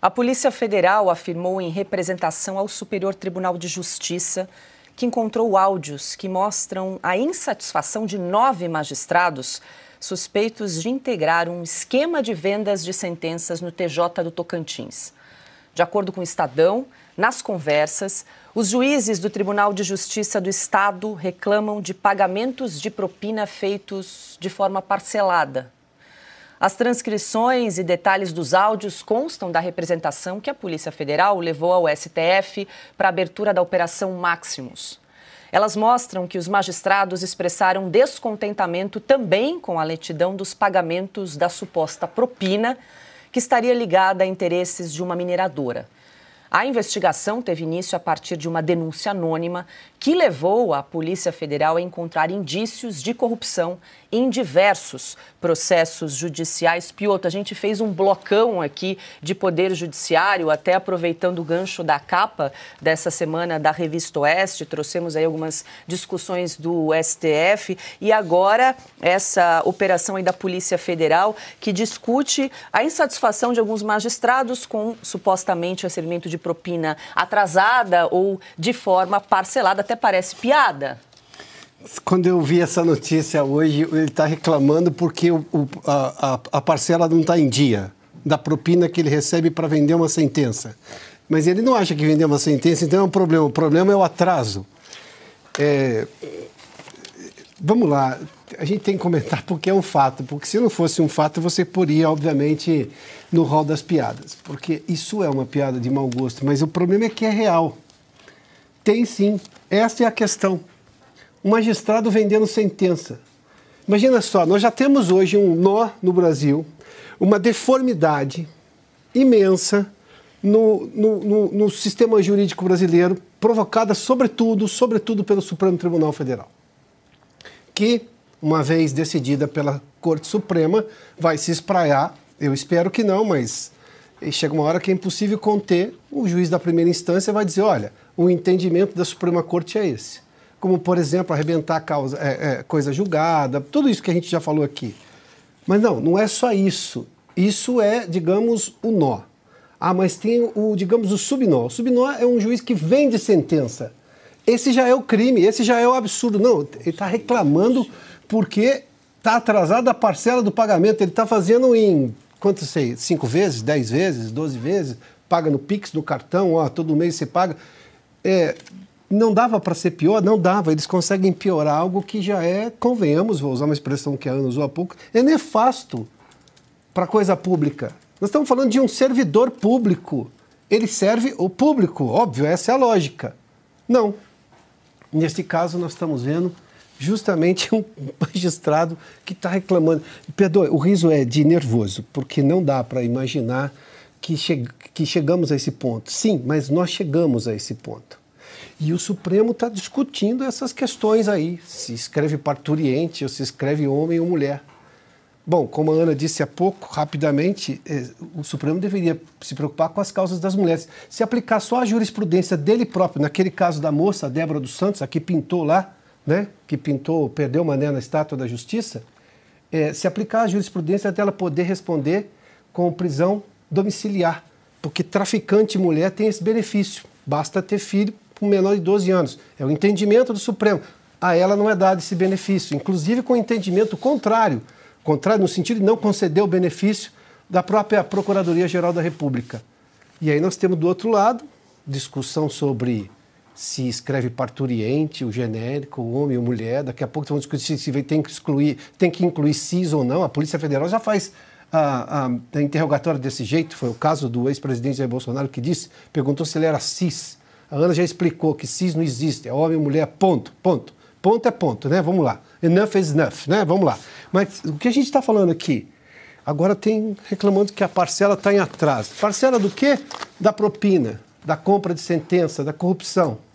A Polícia Federal afirmou em representação ao Superior Tribunal de Justiça que encontrou áudios que mostram a insatisfação de nove magistrados suspeitos de integrar um esquema de vendas de sentenças no TJ do Tocantins. De acordo com o Estadão, nas conversas, os juízes do Tribunal de Justiça do Estado reclamam de pagamentos de propina feitos de forma parcelada as transcrições e detalhes dos áudios constam da representação que a Polícia Federal levou ao STF para a abertura da Operação Maximus. Elas mostram que os magistrados expressaram descontentamento também com a lentidão dos pagamentos da suposta propina, que estaria ligada a interesses de uma mineradora. A investigação teve início a partir de uma denúncia anônima que levou a Polícia Federal a encontrar indícios de corrupção em diversos processos judiciais. Piotr, a gente fez um blocão aqui de Poder Judiciário, até aproveitando o gancho da capa dessa semana da Revista Oeste, trouxemos aí algumas discussões do STF e agora essa operação aí da Polícia Federal que discute a insatisfação de alguns magistrados com supostamente recebimento de propina atrasada ou de forma parcelada, até parece piada. Quando eu vi essa notícia hoje, ele está reclamando porque o, o, a, a parcela não está em dia da propina que ele recebe para vender uma sentença. Mas ele não acha que vender uma sentença, então é um problema. O problema é o atraso. É... Vamos lá, a gente tem que comentar porque é um fato, porque se não fosse um fato você poria, obviamente, no rol das piadas, porque isso é uma piada de mau gosto, mas o problema é que é real. Tem sim. Essa é a questão. o magistrado vendendo sentença. Imagina só, nós já temos hoje um nó no Brasil, uma deformidade imensa no, no, no, no sistema jurídico brasileiro, provocada sobretudo, sobretudo pelo Supremo Tribunal Federal, que, uma vez decidida pela Corte Suprema, vai se espraiar, eu espero que não, mas e chega uma hora que é impossível conter, o juiz da primeira instância vai dizer: olha, o entendimento da Suprema Corte é esse. Como, por exemplo, arrebentar causa, é, é, coisa julgada, tudo isso que a gente já falou aqui. Mas não, não é só isso. Isso é, digamos, o nó. Ah, mas tem o, digamos, o subnó. O subnó é um juiz que vende sentença. Esse já é o crime, esse já é o absurdo. Não, ele está reclamando porque está atrasada a parcela do pagamento. Ele está fazendo em quanto sei, cinco vezes, dez vezes, doze vezes, paga no Pix do cartão, ó, todo mês você paga. É, não dava para ser pior? Não dava. Eles conseguem piorar algo que já é, convenhamos, vou usar uma expressão que a Ana usou há pouco, é nefasto para a coisa pública. Nós estamos falando de um servidor público. Ele serve o público, óbvio, essa é a lógica. Não. Neste caso, nós estamos vendo justamente um magistrado que está reclamando. Perdoe, o riso é de nervoso, porque não dá para imaginar que, che que chegamos a esse ponto. Sim, mas nós chegamos a esse ponto. E o Supremo está discutindo essas questões aí: se escreve parturiente ou se escreve homem ou mulher. Bom, como a Ana disse há pouco, rapidamente, eh, o Supremo deveria se preocupar com as causas das mulheres. Se aplicar só a jurisprudência dele próprio, naquele caso da moça, Débora dos Santos, a que pintou lá, né, que pintou, perdeu mané na estátua da justiça, é, se aplicar a jurisprudência até ela poder responder com prisão domiciliar, porque traficante mulher tem esse benefício, basta ter filho com menor de 12 anos. É o entendimento do Supremo. A ela não é dado esse benefício, inclusive com entendimento contrário, contrário no sentido de não conceder o benefício da própria Procuradoria-Geral da República. E aí nós temos do outro lado discussão sobre se escreve parturiente, o genérico, o homem ou mulher. Daqui a pouco vão discutir se tem que excluir, tem que incluir cis ou não. A Polícia Federal já faz a, a, a interrogatória desse jeito. Foi o caso do ex-presidente Jair Bolsonaro que disse, perguntou se ele era cis. A Ana já explicou que cis não existe, é homem ou mulher, ponto, ponto. Ponto é ponto, né? Vamos lá. Enough is enough, né? Vamos lá. Mas o que a gente está falando aqui? Agora tem reclamando que a parcela está em atraso. Parcela do quê? Da propina, da compra de sentença, da corrupção.